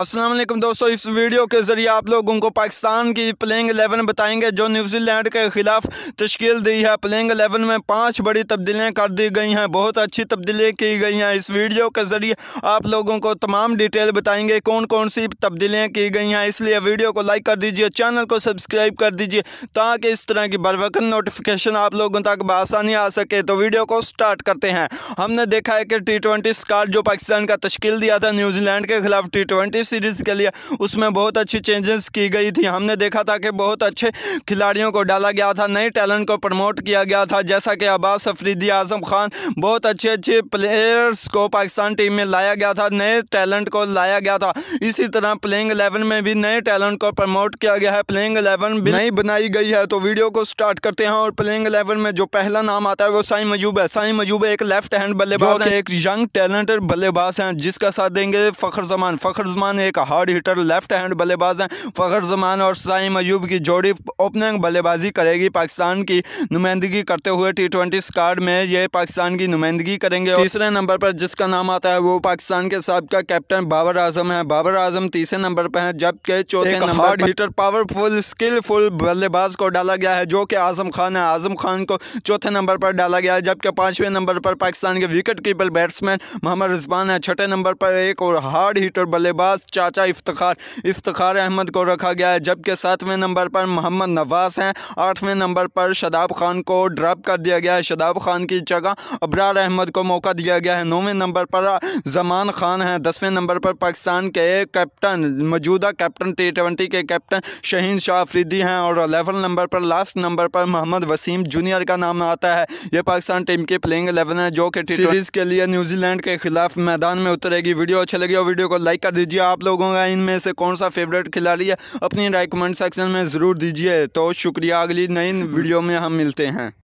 असलम दोस्तों इस वीडियो के ज़रिए आप लोगों को पाकिस्तान की प्लेइंग एलेवन बताएंगे जो न्यूजीलैंड के ख़िलाफ़ तश्कील दी है प्लेइंग एलेवन में पांच बड़ी तब्दीलियां कर दी गई हैं बहुत अच्छी तब्दीलियां की गई हैं इस वीडियो के ज़रिए आप लोगों को तमाम डिटेल बताएंगे कौन कौन सी तब्दीलियाँ की गई हैं इसलिए वीडियो को लाइक कर दीजिए चैनल को सब्सक्राइब कर दीजिए ताकि इस तरह की बरवकन नोटिफिकेशन आप लोगों तक बसानी आ सके तो वीडियो को स्टार्ट करते हैं हमने देखा है कि टी ट्वेंटी स्कार्ड जो पाकिस्तान का तश्कील दिया था न्यूजीलैंड के खिलाफ टी ट्वेंटी सीरीज़ के लिए उसमें बहुत अच्छी चेंजेस की गई थी हमने देखा था कि बहुत अच्छे खिलाड़ियों को डाला गया था नए टैलेंट को प्रमोट किया गया था जैसा कि अब्बास अफरीदी आजम खान बहुत अच्छे अच्छे प्लेयर्स को पाकिस्तान टीम में लाया गया था नए टैलेंट को लाया गया था इसी तरह प्लेइंग एलेवन में भी नए टैलेंट को प्रमोट किया गया है प्लेइंग एलेवन भी नई बनाई गई है तो वीडियो को स्टार्ट करते हैं और प्लेइंग एलेवन में जो पहला नाम आता है वो साई मयूब है साई मयूब एक लेफ्ट हैंड बल्लेबाज है एक यंग टैलेंटेड बल्लेबाज हैं जिसका साथ देंगे फ़खर जमान फ़खर जमान जमान एक हार्ड हिटर लेफ्ट हैंड बल्लेबाज हैं फ़खर जमान और साइम अयूब की जोड़ी ओपनिंग बल्लेबाजी करेगी पाकिस्तान की नुमाइंदगी करते हुए टी ट्वेंटी स्काड में ये पाकिस्तान की नुमाइंदगी करेंगे तीसरे नंबर पर जिसका नाम आता है वो पाकिस्तान के सबका कैप्टन बाबर आजम है बाबर आजम तीसरे नंबर पर है जबकि चौथे हार्ड हीटर पावरफुल स्किलफुल बल्लेबाज को डाला गया है जो कि आजम खान है आजम खान को चौथे नंबर पर डाला गया है जबकि पांचवें नंबर पर पाकिस्तान के wicket keeper batsman Mohammad Rizwan है छठे नंबर पर एक और हार्ड हीटर बल्लेबाज चाचा इफ्तार इफ्तार अहमद को रखा गया है जबकि सातवें नंबर पर मोहम्मद नवाज हैं आठवें नंबर पर शदाब खान को ड्रॉप कर दिया गया है शदाब खान की जगह अबरार अहमद को मौका दिया गया है नौवें नंबर पर जमान खान हैं दसवें नंबर पर पाकिस्तान के कैप्टन मौजूदा कैप्टन टी ट्वेंटी के कैप्टन शहीन शाह अफरीदी हैं और अलेवन नंबर पर लास्ट नंबर पर मोहम्मद वसीम जूनियर का नाम आता है यह पाकिस्तान टीम की प्लेइंग एलेवन है जो कि सीरीज़ के लिए न्यूजीलैंड के खिलाफ मैदान में उतरेगी वीडियो अच्छी लगी और वीडियो को लाइक कर दीजिए आप आप लोगों का इनमें से कौन सा फेवरेट खिलाड़ी है अपनी राय कमेंट सेक्शन में ज़रूर दीजिए तो शुक्रिया अगली नई वीडियो में हम मिलते हैं